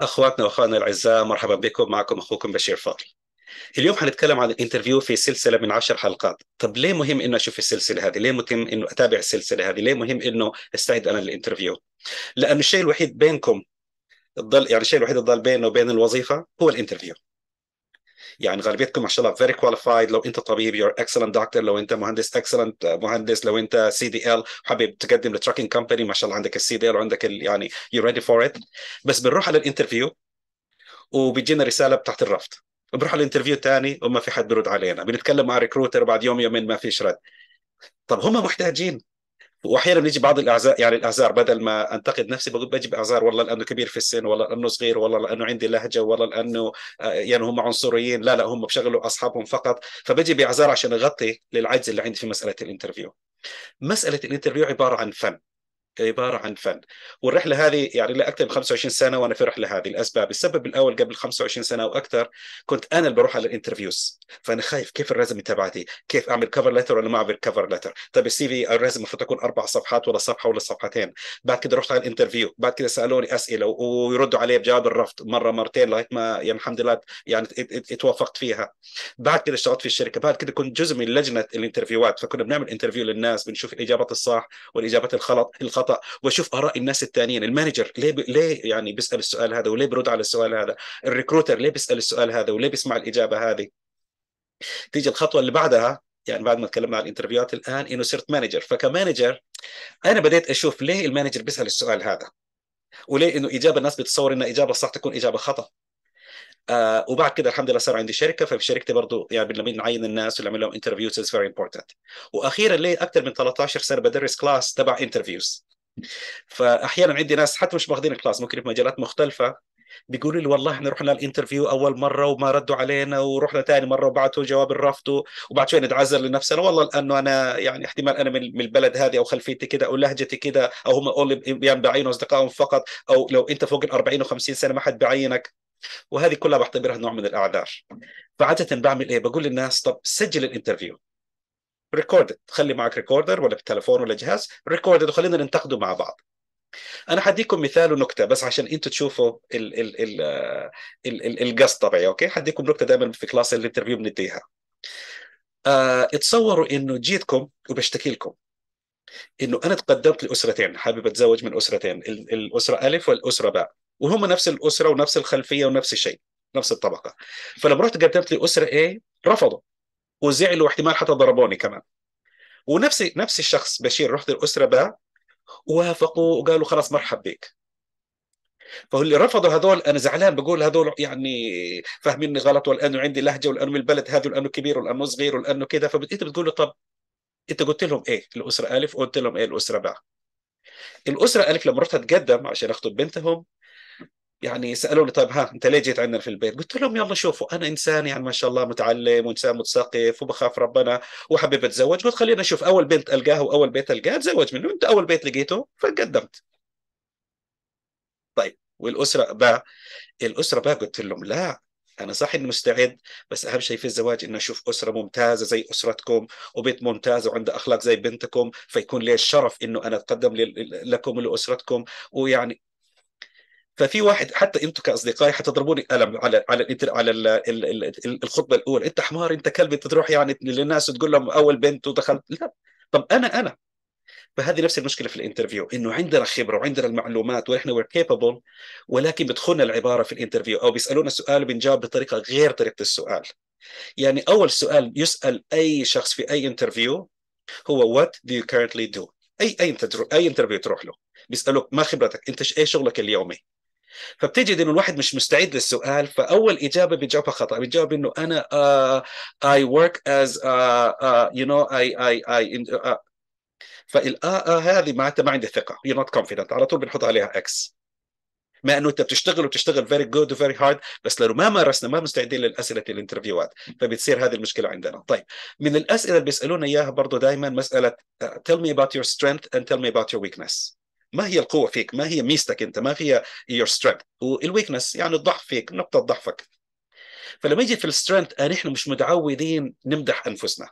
اخواتنا واخواننا الاعزاء مرحبا بكم معكم اخوكم بشير فاضل. اليوم حنتكلم عن الانترفيو في سلسله من عشر حلقات، طب ليه مهم انه اشوف السلسله هذه؟ ليه مهم انه اتابع السلسله هذه؟ ليه مهم انه استعد انا للانترفيو؟ لانه الشيء الوحيد بينكم الضل يعني الشيء الوحيد الضل بينه وبين الوظيفه هو الانترفيو. يعني غالبيتكم ما شاء الله فيري كواليفايد لو انت طبيب يور اكسلنت دكتور لو انت مهندس اكسلنت مهندس لو انت سي دي ال حابب تقدم لتراكنج كمباني ما شاء الله عندك السي دي ال وعندك يعني يو ريدي فور ات بس بنروح على الانترفيو وبتجينا رساله بتاعت الرفض بنروح على الانترفيو الثاني وما في حد بيرد علينا بنتكلم مع ريكروتر بعد يوم يومين ما فيش رد طب هم محتاجين واحيانا بيجي بعض الاعذار يعني الاعذار بدل ما انتقد نفسي بقول بجيب اعذار والله لانه كبير في السن والله لانه صغير والله لانه عندي لهجه والله لانه آه، يعني هم عنصريين لا لا هم بشغلوا اصحابهم فقط فبجي باعذار عشان اغطي للعجز اللي عندي في مساله الانترفيو مساله الانترفيو عباره عن فن عباره عن فن والرحله هذه يعني لا اكثر من 25 سنه وانا في الرحله هذه الاسباب السبب الاول قبل 25 سنه واكثر كنت انا اللي بروح على الانترفيوز فانا خايف كيف الرزمه تبعتي كيف اعمل كفر لتر ولا ما اعمل كفر لتر طيب السي في الرزمه المفروض تكون اربع صفحات ولا صفحه ولا صفحتين بعد كده رحت على الانترفيو بعد كده سالوني اسئله ويردوا علي بجواب الرفض مره مرتين لغايه ما يعني الحمد لله يعني اتوافقت فيها بعد كده اشتغلت في الشركه بعد كده كنت جزء من لجنه الانترفيوات فكنا بنعمل انترفيو للناس بنشوف الاجابات الصح والاجابات الخلط الخطا واشوف اراء الناس الثانيين المانجر ليه ب... ليه يعني بيسال السؤال هذا وليه بيرد على السؤال هذا الريكروتر ليه بيسال السؤال هذا وليه بيسمع الاجابه هذه تيجي الخطوه اللي بعدها يعني بعد ما تكلمنا عن الانترفيوهات الان انه صرت مانجر فكمانجر انا بديت اشوف ليه المانجر بيسال السؤال هذا وليه انه اجابه الناس بتتصور انها اجابه صح تكون اجابه خطا آه وبعد كده الحمد لله صار عندي شركه ففي شركتي برضه يعني لما نعين الناس ونعمل لهم انترفيوز از فيري امبورتنت واخيرا ليه اكثر من 13 سنه بدرس كلاس تبع انترفيوز فاحيانا عندي ناس حتى مش ماخذين كلاس ممكن في مجالات مختلفه بيقولوا لي والله احنا رحنا الانترفيو اول مره وما ردوا علينا ورحنا ثاني مره وبعثوا جواب الرفض وبعد شوي نتعذر لنفسنا والله لانه انا يعني احتمال انا من البلد هذه او خلفيتي كده او لهجتي كده او هم يعني بعينوا اصدقائهم فقط او لو انت فوق ال 40 و50 سنه ما حد بعينك وهذه كلها بعتبرها نوع من الاعذار فعاده بعمل ايه بقول للناس طب سجل الانترفيو ريكوردد خلي معك ريكوردر ولا بالتلفون ولا جهاز ريكوردد وخلينا ننتقده مع بعض انا حديكم مثال ونكته بس عشان انتم تشوفوا ال ال ال ال ال القصد تبعي اوكي حديكم نكته دائما في كلاس الانترفيو بنديها آه تصوروا انه جيتكم وبشتكي لكم انه انا تقدمت لاسرتين حابب اتزوج من اسرتين الاسره الف والاسره باء وهم نفس الاسره ونفس الخلفيه ونفس الشيء نفس الطبقه فلما رحت قدمت لاسره ايه رفضوا وزعلوا واحتمال حتى ضربوني كمان ونفس نفس الشخص بشير رحت الاسره بقى ووافقوا وقالوا خلاص مرحب بك فاللي رفضوا هذول انا زعلان بقول هذول يعني فاهميني غلط ولانه عندي لهجه ولانه من البلد هذه ولانه كبير ولانه صغير ولانه كذا فانت بتقول له طب انت قلت لهم ايه الاسره الف قلت لهم ايه الاسره باء الاسره الف لما رحت اتقدم عشان اخطب بنتهم يعني سالوني طيب ها انت ليه جيت عندنا في البيت؟ قلت لهم يلا شوفوا انا انسان يعني ما شاء الله متعلم وانسان متثقف وبخاف ربنا وحبيب اتزوج قلت خلينا اشوف اول بنت القاها واول بيت القاه اتزوج منه انت اول بيت لقيته فقدمت. طيب والاسره باء الاسره باء قلت لهم لا انا صح اني مستعد بس اهم شيء في الزواج اني اشوف اسره ممتازه زي اسرتكم وبيت ممتاز وعنده اخلاق زي بنتكم فيكون لي الشرف انه انا اتقدم لكم ولاسرتكم ويعني ففي واحد حتى انتم كاصدقائي حتضربوني قلم على على على الـ ال الـ الخطبه الاولى انت حمار انت كلب انت تروح يعني للناس تقول لهم اول بنت ودخلت لا طب انا انا فهذه نفس المشكله في الانترفيو انه عندنا خبره وعندنا المعلومات ونحن وير كيبل ولكن بتخون العباره في الانترفيو او بيسالونا سؤال وبنجاوب بطريقه غير طريقه السؤال يعني اول سؤال يسال اي شخص في اي انترفيو هو وات دو يو كيرنتلي دو اي اي انترفيو اي انترفيو تروح له بيسالوك ما خبرتك انت ايش شغلك اليومي فبتجد انه الواحد مش مستعد للسؤال فاول اجابه بيجاوبها خطا بيجاوب انه انا اي ورك از يو نو اي اي اي فال آه، آه، هذه معناتها ما عندي ثقه يو نوت كونفيدنت على طول بنحط عليها اكس ما انه انت بتشتغل وبتشتغل فيري جود وفيري هارد بس لو ما مارسنا ما مستعدين للاسئله الانترفيوات فبتصير هذه المشكله عندنا طيب من الاسئله اللي بيسالونا اياها برضه دائما مساله تيل مي اباوت يور سترينث اند تيل مي اباوت يور ويكنس ما هي القوه فيك ما هي ميزتك انت ما هي يور سترينث والويكنس يعني الضعف فيك نقطه ضعفك فلما يجي في السترينث آه، نحن مش متعودين نمدح انفسنا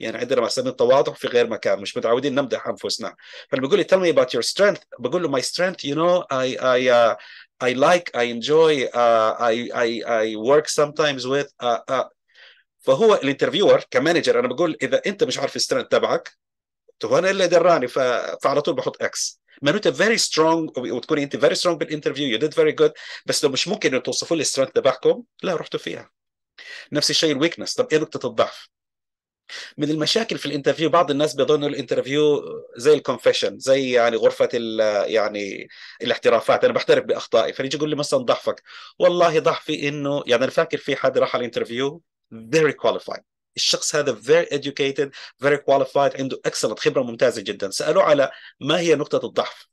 يعني عندنا مثلا التواضع في غير مكان مش متعودين نمدح انفسنا فلما بيقول لي tell me about your strength بقول له my strength you know I I uh, I like I enjoy uh, I I I work sometimes with uh, uh. فهو الانترفيور كمانجر انا بقول اذا انت مش عارف السترينث تبعك طب انا اللي دراني فعلى طول بحط اكس ما انت فيري سترونج وتكوني انت فيري سترونج بالانترفيو يو ديد فيري جود بس لو مش ممكن توصفوا لي السترينث تبعكم لا رحتوا فيها نفس الشيء الويكنس طب ايه نقطه الضعف من المشاكل في الانترفيو بعض الناس بيظنوا الانترفيو زي الكونفيشن زي يعني غرفه يعني الاحترافات انا بحترف باخطائي فيجي يقول لي مثلا ضعفك والله ضعفي انه يعني انا فاكر في حد راح على الانترفيو فيري كواليفايد الشخص هذا very educated very qualified عنده excellent خبره ممتازه جدا سالوه على ما هي نقطه الضعف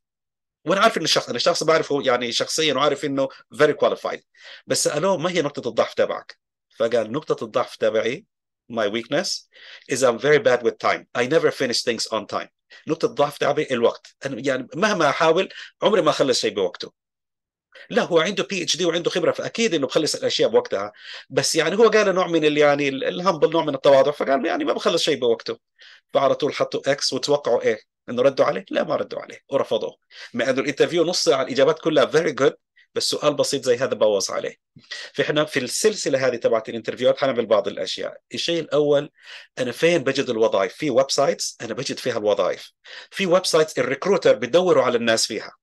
وانا عارف ان الشخص انا الشخص بعرفه يعني شخصيا وعارف انه very qualified بس سالوه ما هي نقطه الضعف تبعك فقال نقطه الضعف تبعي my weakness is I'm very bad with time I never finish things on time نقطة الضعف تبعي الوقت يعني مهما أحاول عمري ما أخلص شيء بوقته لا هو عنده بي اتش دي وعنده خبره فاكيد انه بخلص الاشياء بوقتها بس يعني هو قال نوع من اللي يعني الهمبل نوع من التواضع فقال يعني ما بخلص شيء بوقته فعلى طول حطوا اكس وتوقعوا ايه انه ردوا عليه لا ما ردوا عليه ورفضوه مع انه الانترفيو نص على الاجابات كلها فيري جود بس سؤال بسيط زي هذا بوظ عليه فاحنا في السلسله هذه تبعت الانترفيوهات حنعمل بعض الاشياء الشيء الاول انا فين بجد الوظائف في ويب سايتس انا بجد فيها الوظائف في ويب سايتس الريكروتر بيدوروا على الناس فيها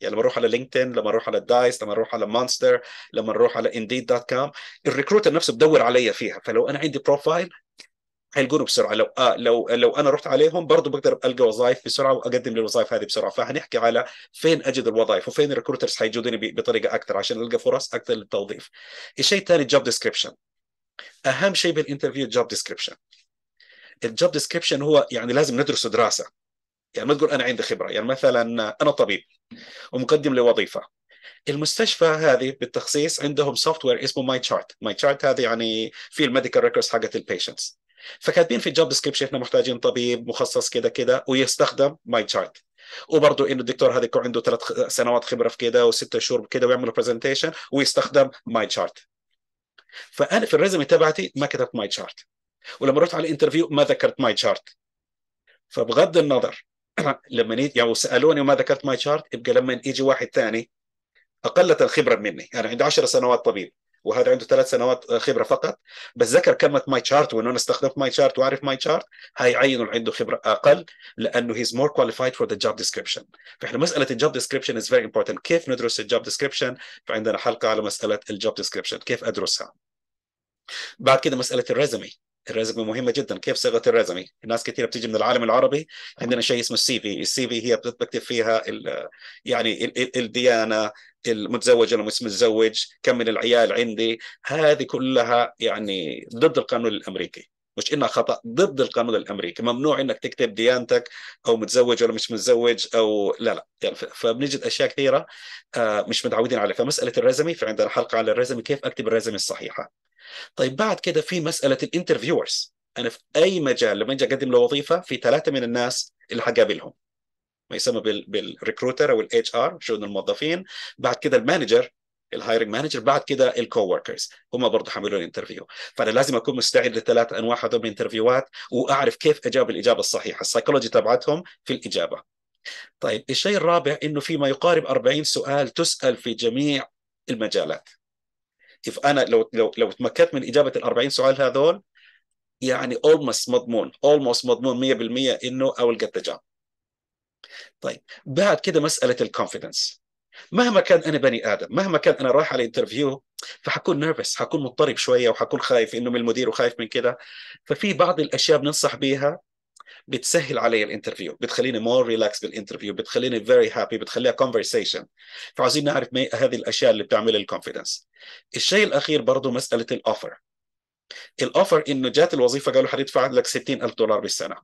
يعني لما اروح على لينكدين لما اروح على دايس لما اروح على مانستر لما اروح على انديد دوت كوم الريكروتر نفسه بدور عليا فيها فلو انا عندي بروفايل حيلقونه بسرعه لو آه لو لو انا رحت عليهم برضه بقدر القى وظائف بسرعه واقدم للوظائف هذه بسرعه فحنحكي على فين اجد الوظائف وفين الريكروترز حيجودوني بطريقه اكثر عشان القى فرص اكثر للتوظيف الشيء الثاني الجوب ديسكربشن اهم شيء بالانترفيو الجوب ديسكربشن الجوب ديسكربشن هو يعني لازم ندرسه دراسه يعني ما تقول انا عندي خبره يعني مثلا انا طبيب ومقدم لوظيفه المستشفى هذه بالتخصيص عندهم سوفت وير اسمه ماي تشارت ماي تشارت هذا يعني في الميديكال ريكوردز حقت البيشنتس فكاتبين في الجوب ديسكربشن احنا محتاجين طبيب مخصص كذا كذا ويستخدم ماي تشارت وبرضه انه الدكتور هذا يكون عنده ثلاث سنوات خبره في كذا وستة شهور كذا ويعمل برزنتيشن ويستخدم ماي تشارت فانا في الريزمي تبعتي ما كتبت ماي تشارت ولما رحت على الانترفيو ما ذكرت ماي تشارت فبغض النظر لما نيجي يعني سالوني وما ذكرت ماي شارت يبقى لما يجي واحد ثاني اقل خبره مني انا يعني عنده 10 سنوات طبيب وهذا عنده ثلاث سنوات آه، خبره فقط بس ذكر كلمه ماي شارت وانه انا استخدمت ماي شارت واعرف ماي شارت هيعينه اللي عنده خبره اقل لانه هيز مور كواليفايد فور ذا جوب ديسكربشن فاحنا مساله الجوب ديسكربشن از فيري امبورتنت كيف ندرس الجوب ديسكربشن فعندنا حلقه على مساله الجوب ديسكربشن كيف ادرسها بعد كده مساله الريزومي الريزمي مهمه جدا كيف صيغه الريزمي ناس كثير بتيجي من العالم العربي عندنا شيء اسمه السي في السي في هي بتكتب فيها يعني الديانه المتزوج ولا مش متزوج كم من العيال عندي هذه كلها يعني ضد القانون الامريكي مش انها خطا ضد القانون الامريكي ممنوع انك تكتب ديانتك او متزوج ولا مش متزوج او لا لا يعني فبنجد اشياء كثيره آه، مش متعودين عليها فمساله الرزمي في عندنا حلقه على الرزمي كيف اكتب الرزمي الصحيحه طيب بعد كده في مساله الانترفيورز انا في اي مجال لما اجي اقدم له وظيفه في ثلاثه من الناس اللي حقابلهم ما يسمى بالريكروتر او الاتش ار شؤون الموظفين بعد كده المانجر الهايرنج مانجر بعد كده الكووركرز هم برضه حملوا الانترفيو فانا لازم اكون مستعد للثلاث انواع هذول من الانترفيوات واعرف كيف اجاوب الاجابه الصحيحه السايكولوجي تبعتهم في الاجابه طيب الشيء الرابع انه في ما يقارب 40 سؤال تسال في جميع المجالات انا لو لو لو تمكنت من اجابه ال 40 سؤال هذول يعني اولموست مضمون اولموست مضمون 100% انه اول will get طيب بعد كده مساله الكونفدنس مهما كان انا بني ادم مهما كان انا رايح على انترفيو فحكون نيرفس حكون مضطرب شويه وحكون خايف انه من المدير وخايف من كده ففي بعض الاشياء بننصح بيها بتسهل علي الانترفيو بتخليني مور ريلاكس بالانترفيو بتخليني فيري هابي بتخليها كونفرسيشن فعايزين نعرف ما هذه الاشياء اللي بتعمل الكونفيدنس الشيء الاخير برضه مساله الاوفر الاوفر انه جات الوظيفه قالوا حندفع لك 60000 دولار بالسنه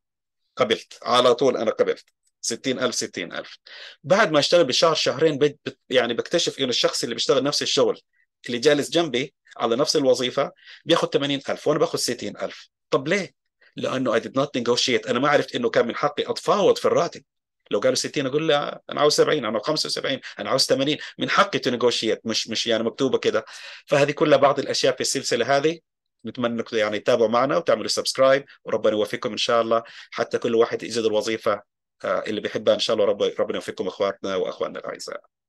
قبلت على طول انا قبلت 60000 60000 بعد ما اشتغل بشهر شهرين بت يعني بكتشف انه الشخص اللي بيشتغل نفس الشغل اللي جالس جنبي على نفس الوظيفه بياخذ 80000 وانا باخذ 60000 طب ليه؟ لانه اي ديد نوت نيغوشيت انا ما عرفت انه كان من حقي اتفاوض في الراتب لو قالوا 60 اقول له انا عاوز 70 انا 75 انا عاوز 80 من حقي تو نيغوشيت مش مش يعني مكتوبه كده فهذه كلها بعض الاشياء في السلسله هذه نتمنى انكم يعني تتابعوا معنا وتعملوا سبسكرايب وربنا يوفقكم ان شاء الله حتى كل واحد يجد الوظيفه آه، اللي بيحبها ان شاء الله ربنا يوفقكم اخواتنا واخواننا الاعزاء